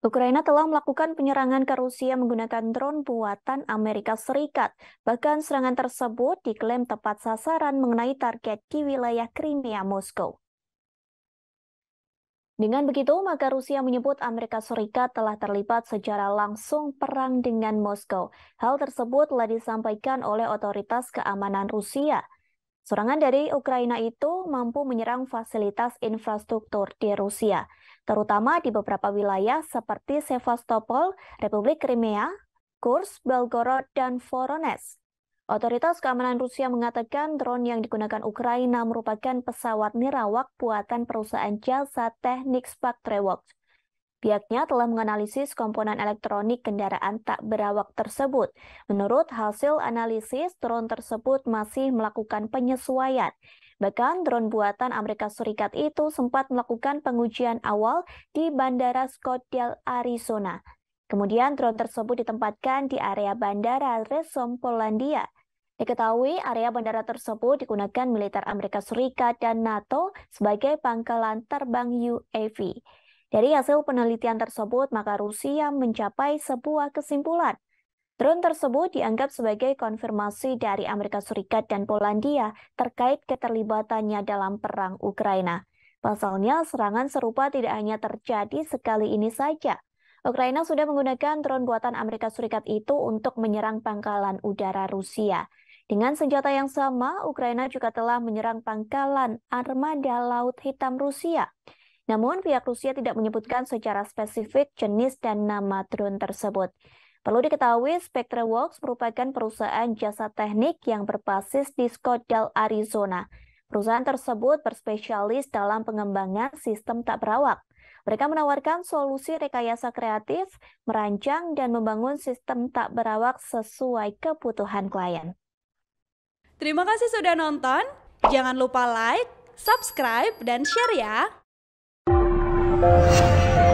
Ukraina telah melakukan penyerangan ke Rusia menggunakan drone buatan Amerika Serikat. Bahkan serangan tersebut diklaim tepat sasaran mengenai target di wilayah Crimea Moskow. Dengan begitu, maka Rusia menyebut Amerika Serikat telah terlibat secara langsung perang dengan Moskow. Hal tersebut telah disampaikan oleh otoritas keamanan Rusia. Serangan dari Ukraina itu mampu menyerang fasilitas infrastruktur di Rusia, terutama di beberapa wilayah seperti Sevastopol, Republik Crimea, Kursk, Belgorod, dan Voronezh. Otoritas keamanan Rusia mengatakan drone yang digunakan Ukraina merupakan pesawat nirawak buatan perusahaan jasa teknik Spaktrewok. Pihaknya telah menganalisis komponen elektronik kendaraan tak berawak tersebut. Menurut hasil analisis, drone tersebut masih melakukan penyesuaian. Bahkan drone buatan Amerika Serikat itu sempat melakukan pengujian awal di Bandara Scottsdale, Arizona. Kemudian drone tersebut ditempatkan di area Bandara Resom, Polandia. Diketahui area bandara tersebut digunakan militer Amerika Serikat dan NATO sebagai pangkalan terbang UAV. Dari hasil penelitian tersebut, maka Rusia mencapai sebuah kesimpulan. Drone tersebut dianggap sebagai konfirmasi dari Amerika Serikat dan Polandia terkait keterlibatannya dalam perang Ukraina. Pasalnya, serangan serupa tidak hanya terjadi sekali ini saja. Ukraina sudah menggunakan drone buatan Amerika Serikat itu untuk menyerang pangkalan udara Rusia. Dengan senjata yang sama, Ukraina juga telah menyerang pangkalan armada Laut Hitam Rusia. Namun pihak Rusia tidak menyebutkan secara spesifik jenis dan nama drone tersebut. Perlu diketahui, Spectreworks merupakan perusahaan jasa teknik yang berbasis di Scottsdale, Arizona. Perusahaan tersebut berspesialis dalam pengembangan sistem tak berawak. Mereka menawarkan solusi rekayasa kreatif, merancang, dan membangun sistem tak berawak sesuai kebutuhan klien. Terima kasih sudah nonton. Jangan lupa like, subscribe, dan share ya. Música